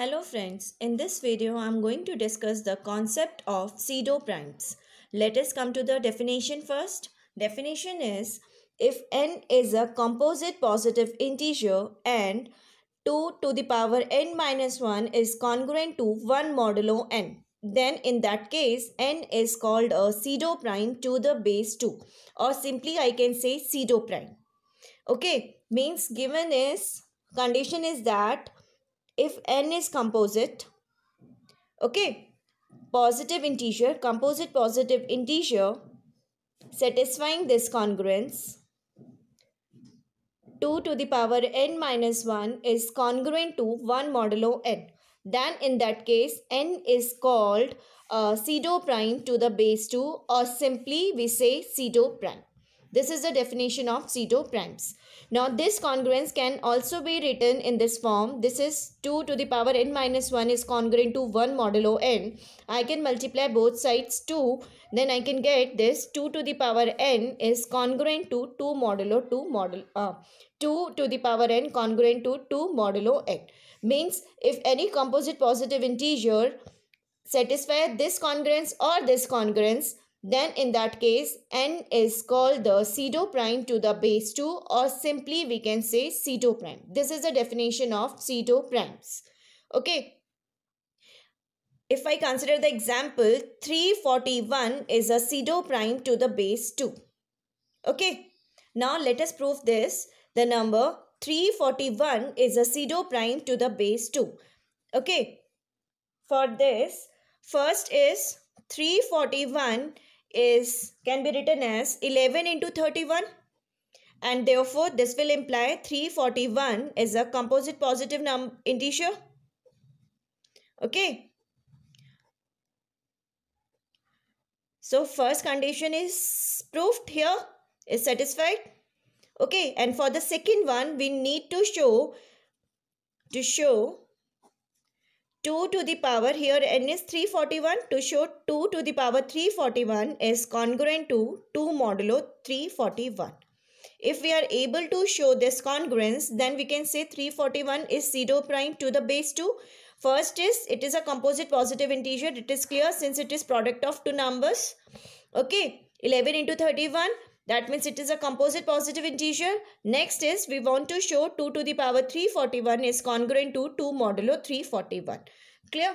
Hello friends, in this video I am going to discuss the concept of pseudo primes. Let us come to the definition first. Definition is if n is a composite positive integer and 2 to the power n minus 1 is congruent to 1 modulo n. Then in that case n is called a pseudo prime to the base 2 or simply I can say pseudo prime. Okay, means given is condition is that if n is composite okay positive integer composite positive integer satisfying this congruence 2 to the power n minus 1 is congruent to 1 modulo n then in that case n is called uh, pseudo prime to the base 2 or simply we say pseudo prime this is the definition of pseudoprimes. Now this congruence can also be written in this form. This is 2 to the power n minus 1 is congruent to 1 modulo n. I can multiply both sides 2. Then I can get this 2 to the power n is congruent to 2 modulo 2 model uh, 2 to the power n congruent to 2 modulo n. Means if any composite positive integer satisfy this congruence or this congruence then in that case n is called the pseudo prime to the base 2 or simply we can say pseudo prime. This is the definition of pseudo primes. Okay. If I consider the example 341 is a pseudo prime to the base 2. Okay. Now let us prove this. The number 341 is a pseudo prime to the base 2. Okay. For this first is 341 is can be written as 11 into 31 and therefore this will imply 341 is a composite positive number integer okay so first condition is proved here is satisfied okay and for the second one we need to show to show 2 to the power here n is 341 to show 2 to the power 341 is congruent to 2 modulo 341. If we are able to show this congruence then we can say 341 is 0 prime to the base 2. First is it is a composite positive integer it is clear since it is product of two numbers. Okay 11 into 31 that means it is a composite positive integer. Next is we want to show 2 to the power 341 is congruent to 2 modulo 341. Clear?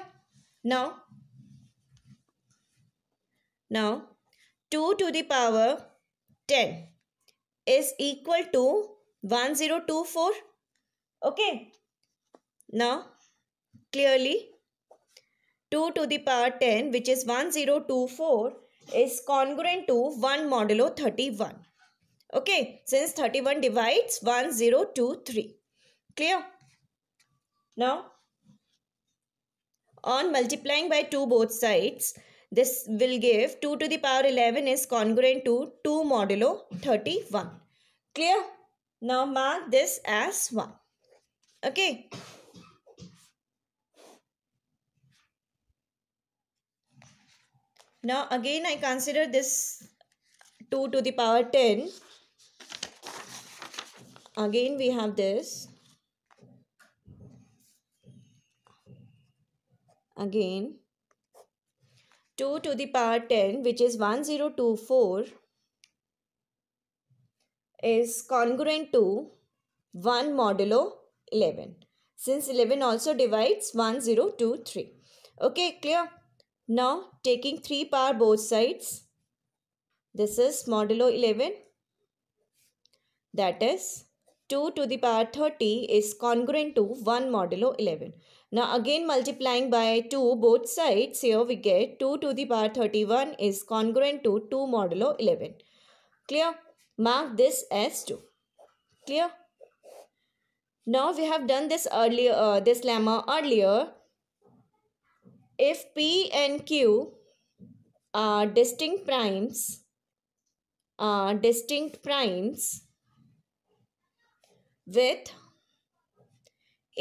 Now, now 2 to the power 10 is equal to 1024. Okay. Now, clearly 2 to the power 10 which is 1024 is congruent to 1 modulo 31. Okay, since 31 divides 1, 0, 2, 3. Clear? Now, on multiplying by 2 both sides, this will give 2 to the power 11 is congruent to 2 modulo 31. Clear? Now mark this as 1. Okay. Now again I consider this 2 to the power 10. Again we have this. Again 2 to the power 10 which is 1024 is congruent to 1 modulo 11 since 11 also divides 1023 okay clear now taking 3 power both sides. This is modulo 11. That is 2 to the power 30 is congruent to 1 modulo 11. Now again multiplying by 2 both sides here we get 2 to the power 31 is congruent to 2 modulo 11. Clear? Mark this as 2. Clear? Now we have done this earlier, uh, this lemma earlier if P and Q are distinct primes, are distinct primes with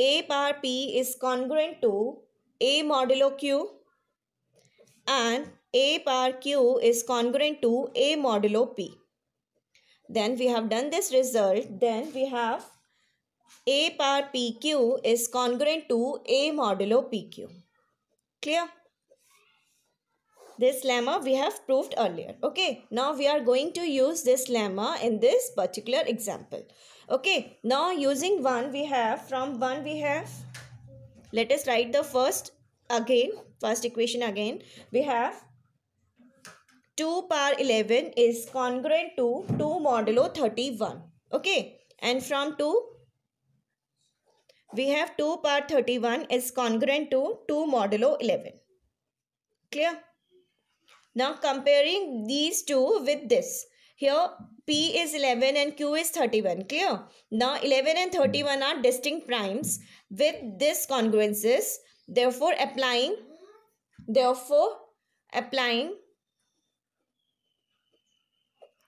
A bar P is congruent to A modulo Q and A bar Q is congruent to A modulo P. Then we have done this result. Then we have A bar PQ is congruent to A modulo PQ. Clear? This lemma we have proved earlier. Okay. Now we are going to use this lemma in this particular example. Okay. Now using 1 we have from 1 we have. Let us write the first again. First equation again. We have 2 power 11 is congruent to 2 modulo 31. Okay. And from 2 we have 2 power 31 is congruent to 2 modulo 11. Clear? Now comparing these two with this. Here P is 11 and Q is 31. Clear? Now 11 and 31 are distinct primes with this congruences. Therefore applying, therefore applying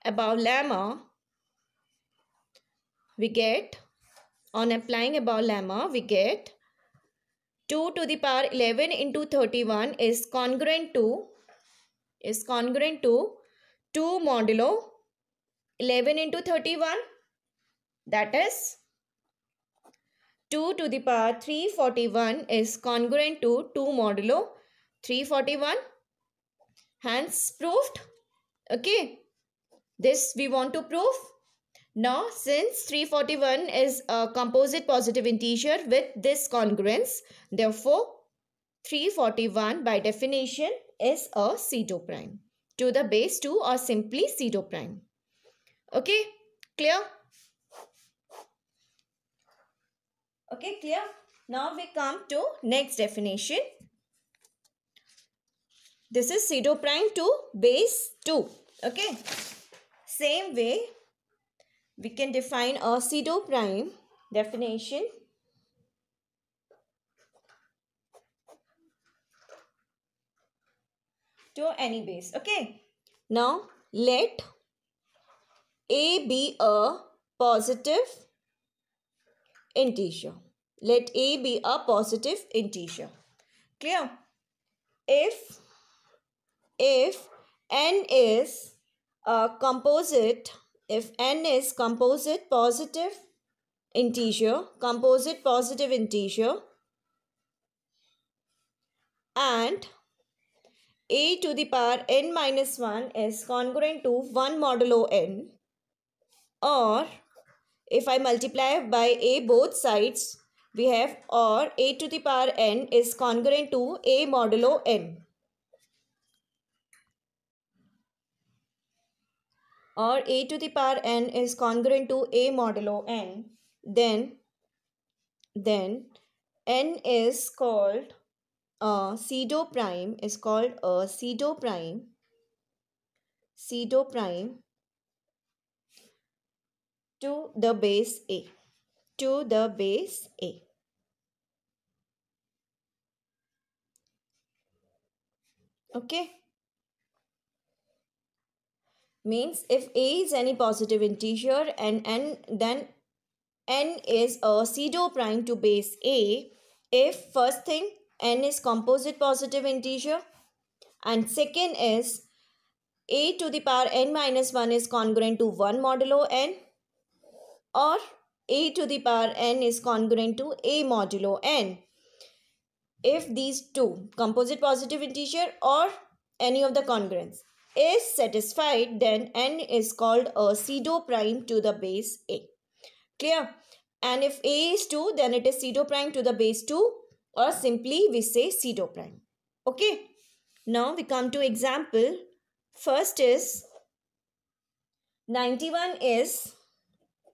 above lemma, we get on applying above lemma, we get 2 to the power 11 into 31 is congruent to is congruent to 2 modulo 11 into 31 that is 2 to the power 341 is congruent to 2 modulo 341 hence proved okay this we want to prove now, since 341 is a composite positive integer with this congruence, therefore 341 by definition is a pseudo prime to the base 2 or simply pseudo prime. Okay, clear? Okay, clear? Now we come to next definition. This is pseudo prime to base 2. Okay, same way we can define a pseudo prime definition to any base okay now let a be a positive integer let a be a positive integer clear if if n is a composite if n is composite positive integer, composite positive integer, and a to the power n minus 1 is congruent to 1 modulo n or if I multiply by a both sides we have or a to the power n is congruent to a modulo n. or a to the power n is congruent to a modulo n, then, then n is called a pseudo prime is called a pseudo prime pseudo prime to the base a to the base a okay means if a is any positive integer and n then n is a pseudo prime to base a if first thing n is composite positive integer and second is a to the power n minus 1 is congruent to 1 modulo n or a to the power n is congruent to a modulo n if these two composite positive integer or any of the congruence is satisfied, then n is called a pseudo prime to the base a. Clear? And if a is 2, then it is pseudo prime to the base 2 or simply we say pseudo prime. Okay. Now we come to example. First is 91 is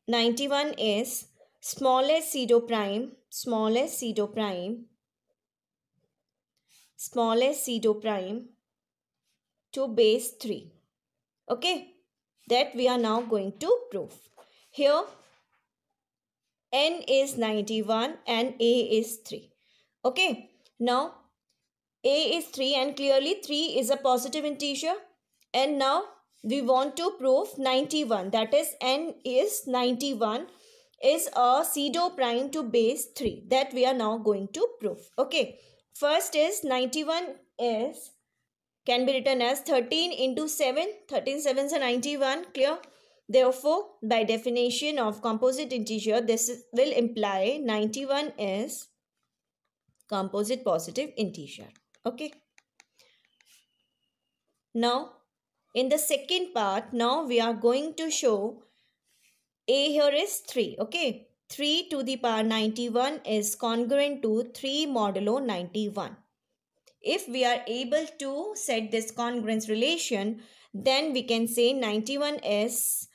91 is smallest pseudo prime smallest pseudo prime smallest pseudo prime to base 3. Okay, that we are now going to prove. Here, n is 91 and a is 3. Okay, now a is 3 and clearly 3 is a positive integer. And now we want to prove 91 that is n is 91 is a pseudo prime to base 3 that we are now going to prove. Okay, first is 91 is can be written as 13 into 7. 13 sevens are 91. Clear? Therefore, by definition of composite integer, this will imply 91 is composite positive integer. Okay. Now, in the second part, now we are going to show a here is 3. Okay. 3 to the power 91 is congruent to 3 modulo 91. If we are able to set this congruence relation, then we can say 91 is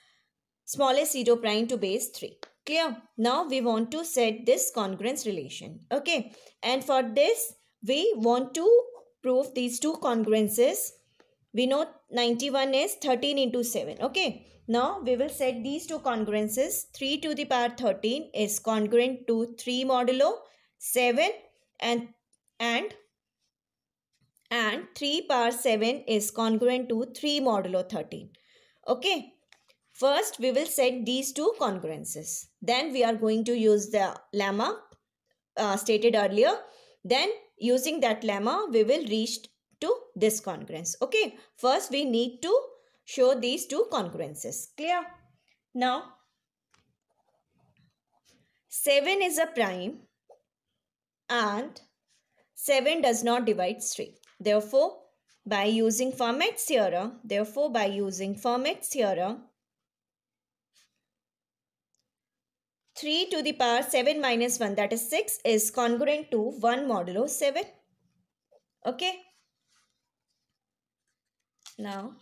smallest pseudo prime to base 3. Clear? Now we want to set this congruence relation. Okay. And for this, we want to prove these two congruences. We know 91 is 13 into 7. Okay. Now we will set these two congruences. 3 to the power 13 is congruent to 3 modulo 7 and, and and 3 power 7 is congruent to 3 modulo 13. Okay. First, we will set these two congruences. Then we are going to use the lemma uh, stated earlier. Then using that lemma, we will reach to this congruence. Okay. First, we need to show these two congruences. Clear? Now, 7 is a prime and 7 does not divide 3. Therefore, by using Fermat's theorem, therefore by using Fermat's theorem, 3 to the power 7 minus 1 that is 6 is congruent to 1 modulo 7. Okay. Now,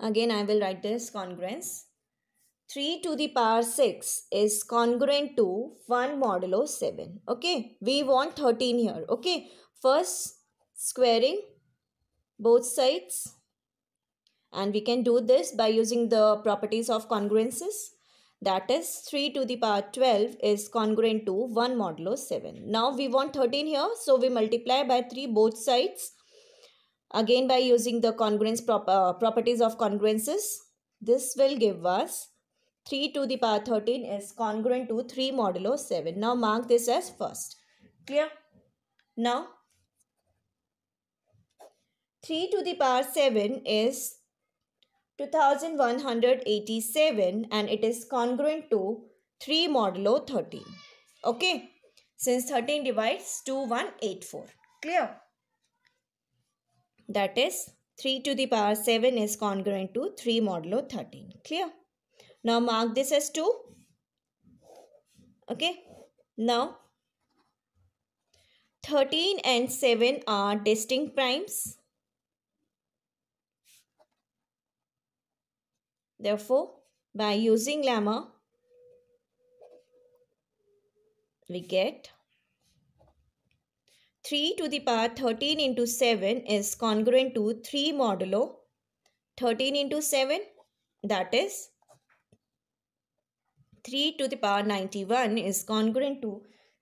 again I will write this congruence. 3 to the power 6 is congruent to 1 modulo 7. Okay. We want 13 here. Okay. First squaring both sides. And we can do this by using the properties of congruences. That is 3 to the power 12 is congruent to 1 modulo 7. Now we want 13 here. So we multiply by 3 both sides. Again by using the congruence prop uh, properties of congruences. This will give us 3 to the power 13 is congruent to 3 modulo 7. Now mark this as first. Clear? Now 3 to the power 7 is 2187 and it is congruent to 3 modulo 13. Okay? Since 13 divides 2184. Clear? That is 3 to the power 7 is congruent to 3 modulo 13. Clear? Now mark this as 2. Okay. Now 13 and 7 are distinct primes. Therefore, by using lemma, we get 3 to the power 13 into 7 is congruent to 3 modulo 13 into 7 that is 3 to the power 91 is congruent to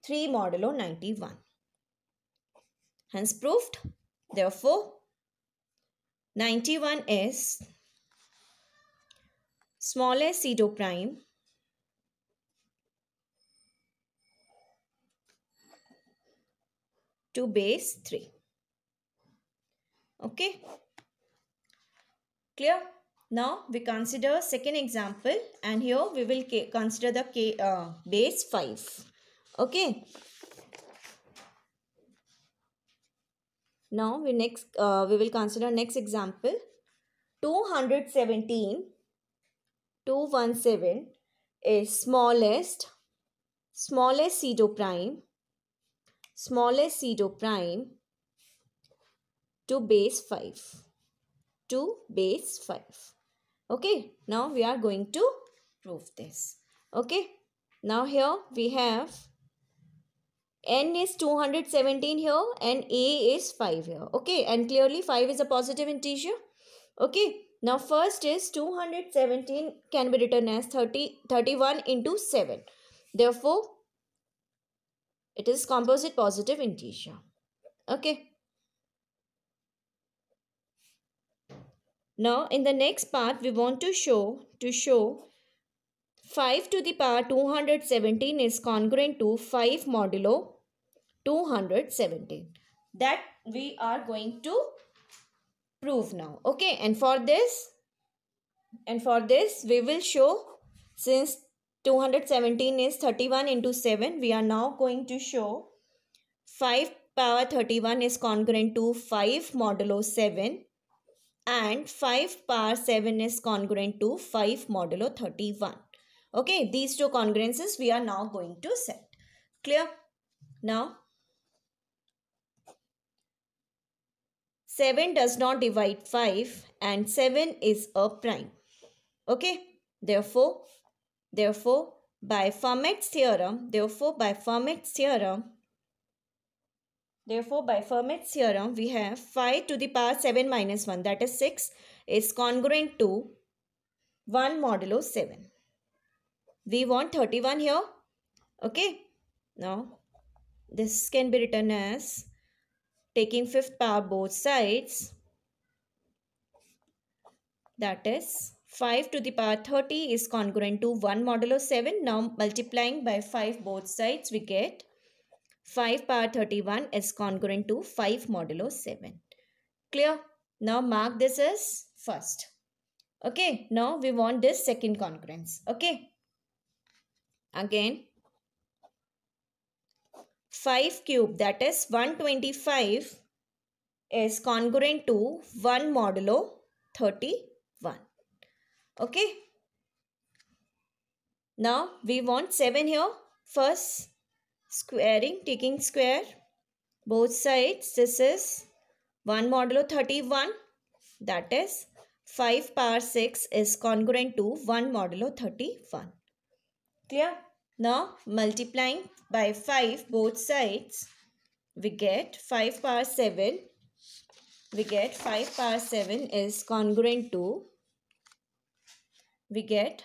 3 modulo 91. Hence proved. Therefore, 91 is smallest pseudo prime to base 3. Okay. Clear? Now we consider second example and here we will consider the K, uh, base 5. Okay. Now we next uh, we will consider next example 217 217 is smallest smallest pseudo prime smallest pseudo prime to base 5 2 base 5. Okay, now we are going to prove this. Okay, now here we have n is 217 here and a is 5 here. Okay, and clearly 5 is a positive integer. Okay, now first is 217 can be written as 30, 31 into 7. Therefore, it is composite positive integer. Okay. Now in the next part we want to show to show 5 to the power 217 is congruent to 5 modulo 217. That we are going to prove now. Okay and for this and for this we will show since 217 is 31 into 7 we are now going to show 5 power 31 is congruent to 5 modulo 7 and 5 power 7 is congruent to 5 modulo 31. Okay, these two congruences we are now going to set. Clear? Now, 7 does not divide 5 and 7 is a prime. Okay, therefore, therefore, by Fermat's theorem, therefore, by Fermat's theorem, Therefore, by Fermat's theorem, we have 5 to the power 7 minus 1, that is 6, is congruent to 1 modulo 7. We want 31 here. Okay. Now, this can be written as taking fifth power both sides. That is 5 to the power 30 is congruent to 1 modulo 7. Now multiplying by 5 both sides we get 5 power 31 is congruent to 5 modulo 7. Clear? Now mark this as first. Okay. Now we want this second congruence. Okay. Again. 5 cube that is 125 is congruent to 1 modulo 31. Okay. Now we want 7 here. First squaring taking square both sides this is 1 modulo 31 that is 5 power 6 is congruent to 1 modulo 31 clear now multiplying by 5 both sides we get 5 power 7 we get 5 power 7 is congruent to we get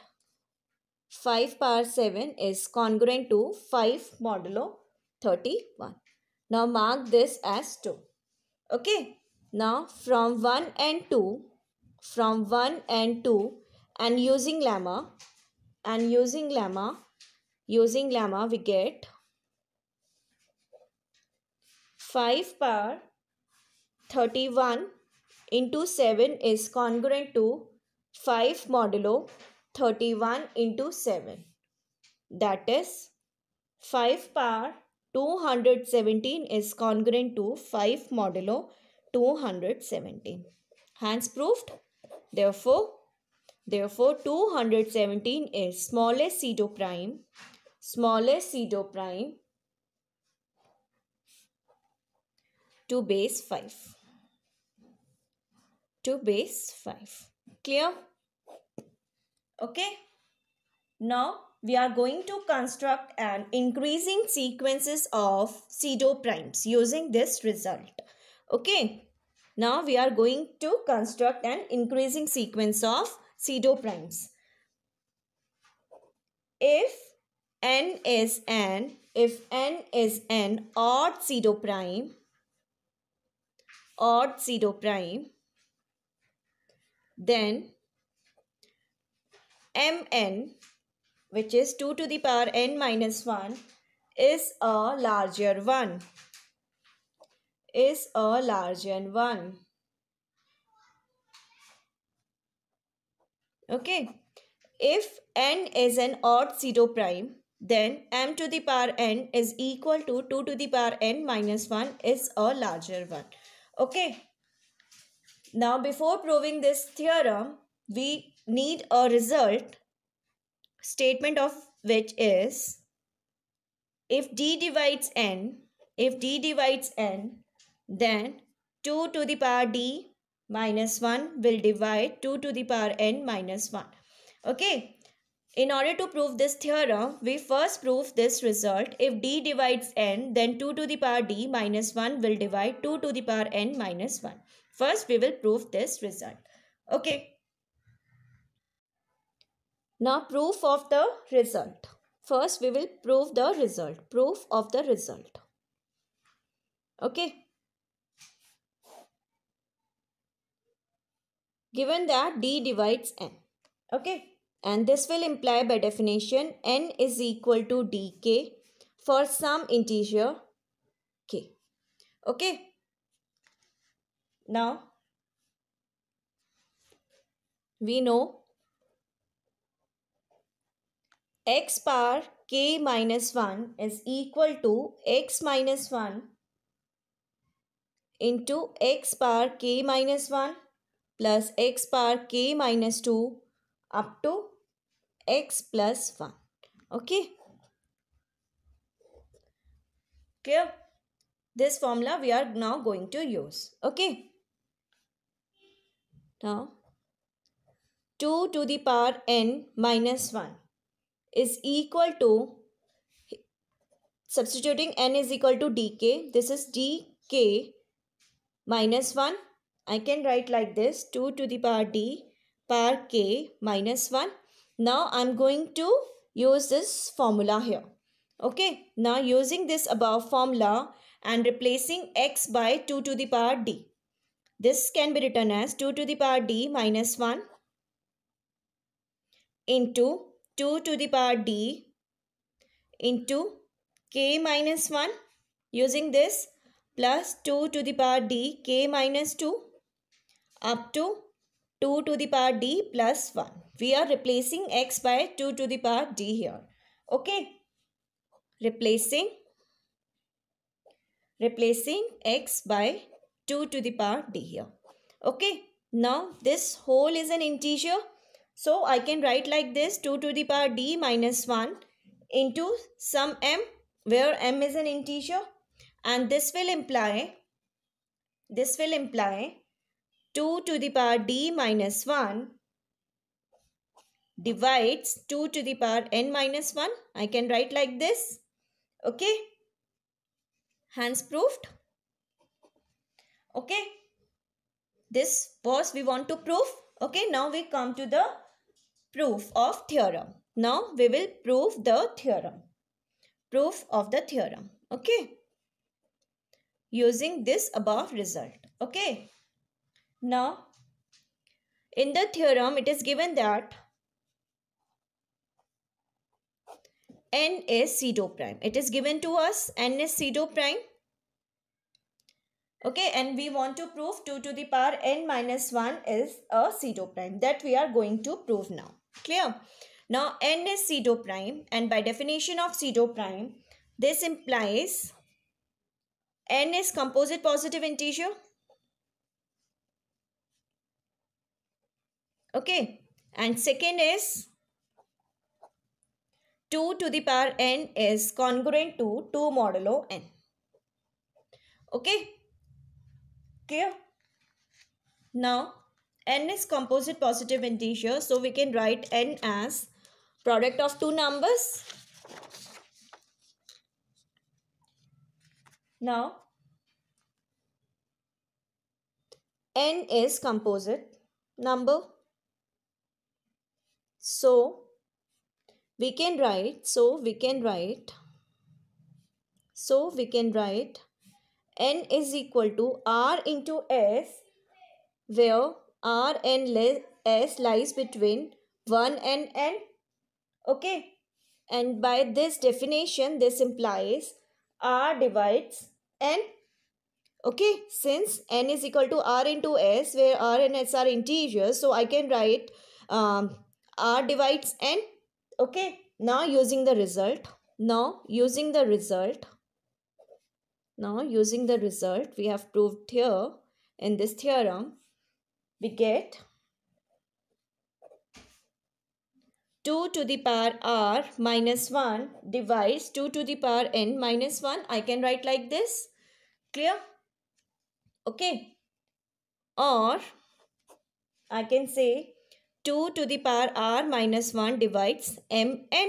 5 power 7 is congruent to 5 modulo 31. Now mark this as 2. Okay. Now from 1 and 2, from 1 and 2 and using lemma, and using lemma, using lemma we get 5 power 31 into 7 is congruent to 5 modulo 31 into 7 that is 5 power 217 is congruent to 5 modulo 217. Hence proved. Therefore, therefore 217 is smallest pseudo prime, smallest pseudo prime to base 5. To base 5. Clear? Okay. Now we are going to construct an increasing sequences of pseudo primes using this result. Okay. Now we are going to construct an increasing sequence of pseudo primes. If n is n, if n is an odd pseudo prime, odd pseudo prime, then mn which is 2 to the power n minus 1 is a larger one is a larger one okay if n is an odd 0 prime then m to the power n is equal to 2 to the power n minus 1 is a larger one okay now before proving this theorem we need a result statement of which is if d divides n, if d divides n, then 2 to the power d minus 1 will divide 2 to the power n minus 1. Okay. In order to prove this theorem, we first prove this result. If d divides n, then 2 to the power d minus 1 will divide 2 to the power n minus 1. First, we will prove this result. Okay. Now proof of the result. First we will prove the result. Proof of the result. Okay. Given that D divides N. Okay. And this will imply by definition N is equal to DK for some integer K. Okay. Now, we know x power k minus 1 is equal to x minus 1 into x power k minus 1 plus x power k minus 2 up to x plus 1. Okay. Clear? This formula we are now going to use. Okay. Now, 2 to the power n minus 1 is equal to substituting n is equal to dk this is dk minus 1 I can write like this 2 to the power d power k minus 1 now I'm going to use this formula here okay now using this above formula and replacing x by 2 to the power d this can be written as 2 to the power d minus 1 into 2 to the power d into k minus 1 using this plus 2 to the power d k minus 2 up to 2 to the power d plus 1. We are replacing x by 2 to the power d here. Okay. Replacing replacing x by 2 to the power d here. Okay. Now this whole is an integer. So I can write like this 2 to the power d minus 1 into some m where m is an integer and this will imply this will imply 2 to the power d minus 1 divides 2 to the power n minus 1. I can write like this. Okay. Hands proved. Okay. This was we want to prove. Okay. Now we come to the proof of theorem. Now we will prove the theorem. Proof of the theorem. Okay. Using this above result. Okay. Now in the theorem it is given that n is pseudo prime. It is given to us n is pseudo prime. Okay, and we want to prove 2 to the power n minus 1 is a pseudo prime. That we are going to prove now. Clear? Now n is pseudo prime and by definition of pseudo prime, this implies n is composite positive integer. Okay. And second is 2 to the power n is congruent to 2 modulo n. Okay. Clear? Now, n is composite positive integer so we can write n as product of two numbers now n is composite number so we can write so we can write so we can write n is equal to r into s where R and S lies between 1 and N. Okay. And by this definition, this implies R divides N. Okay. Since N is equal to R into S, where R and S are integers, so I can write um, R divides N. Okay. Now using the result. Now using the result. Now using the result we have proved here in this theorem we get 2 to the power r minus 1 divides 2 to the power n minus 1. I can write like this. Clear? Okay. Or I can say 2 to the power r minus 1 divides mn.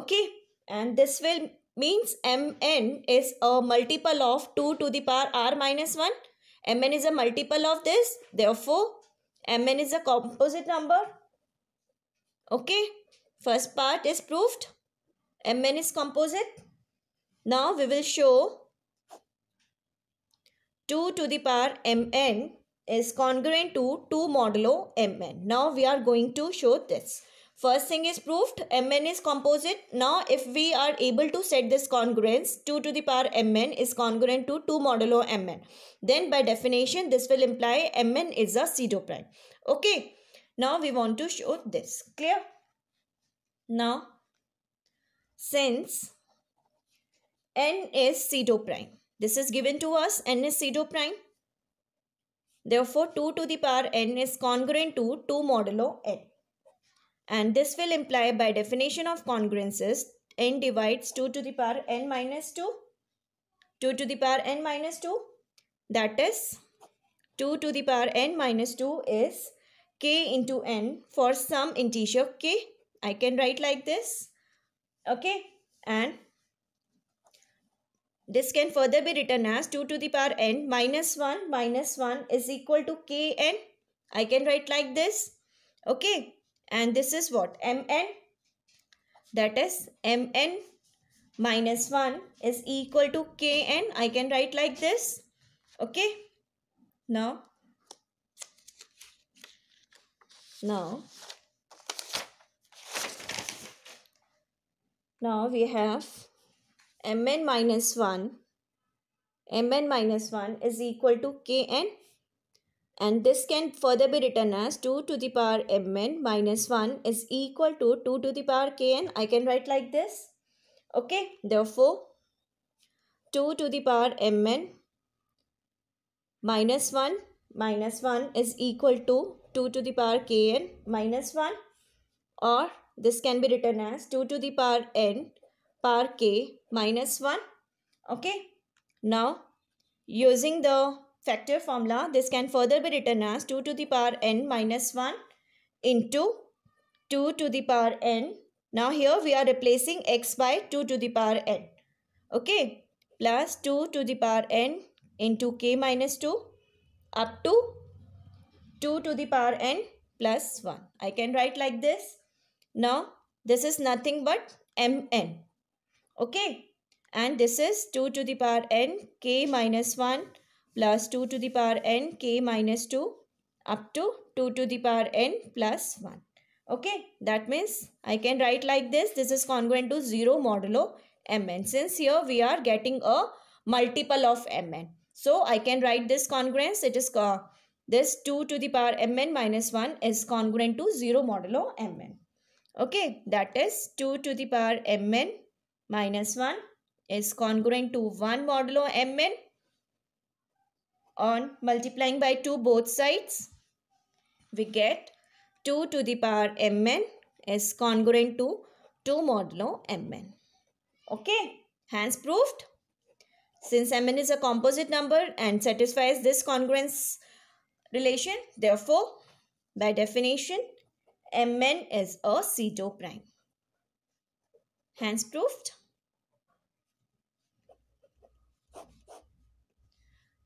Okay. And this will means mn is a multiple of 2 to the power r minus 1 Mn is a multiple of this. Therefore, Mn is a composite number. Okay. First part is proved. Mn is composite. Now we will show 2 to the power Mn is congruent to 2 modulo Mn. Now we are going to show this. First thing is proved, Mn is composite. Now, if we are able to set this congruence, 2 to the power Mn is congruent to 2 modulo Mn. Then by definition, this will imply Mn is a pseudo prime. Okay. Now, we want to show this. Clear? Now, since N is pseudo prime, this is given to us, N is pseudo prime. Therefore, 2 to the power N is congruent to 2 modulo N. And this will imply by definition of congruences, n divides 2 to the power n minus 2, 2 to the power n minus 2, that is 2 to the power n minus 2 is k into n for some integer k. I can write like this. Okay. And this can further be written as 2 to the power n minus 1 minus 1 is equal to kn. I can write like this. Okay and this is what mn that is mn minus 1 is equal to kn i can write like this okay now now now we have mn minus 1 mn minus 1 is equal to kn and this can further be written as 2 to the power mn minus 1 is equal to 2 to the power kn. I can write like this. Okay, therefore 2 to the power mn minus 1 minus 1 is equal to 2 to the power kn minus 1 or this can be written as 2 to the power n power k minus 1. Okay, now using the factor formula, this can further be written as 2 to the power n minus 1 into 2 to the power n. Now here we are replacing x by 2 to the power n. Okay. Plus 2 to the power n into k minus 2 up to 2 to the power n plus 1. I can write like this. Now this is nothing but mn. Okay. And this is 2 to the power n k minus 1 plus 2 to the power n k minus 2 up to 2 to the power n plus 1. Okay, that means I can write like this. This is congruent to 0 modulo mn. Since here we are getting a multiple of mn. So I can write this congruence. It is uh, this 2 to the power mn minus 1 is congruent to 0 modulo mn. Okay, that is 2 to the power mn minus 1 is congruent to 1 modulo mn on multiplying by 2 both sides, we get 2 to the power mn is congruent to 2 modulo mn. Okay, hence proved. Since mn is a composite number and satisfies this congruence relation, therefore, by definition, mn is a C2 prime. Hence proved.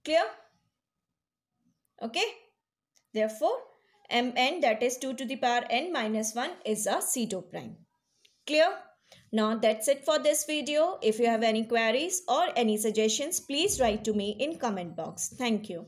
Clear? Okay. Therefore, mn that is 2 to the power n minus 1 is a C2 prime. Clear? Now that's it for this video. If you have any queries or any suggestions, please write to me in comment box. Thank you.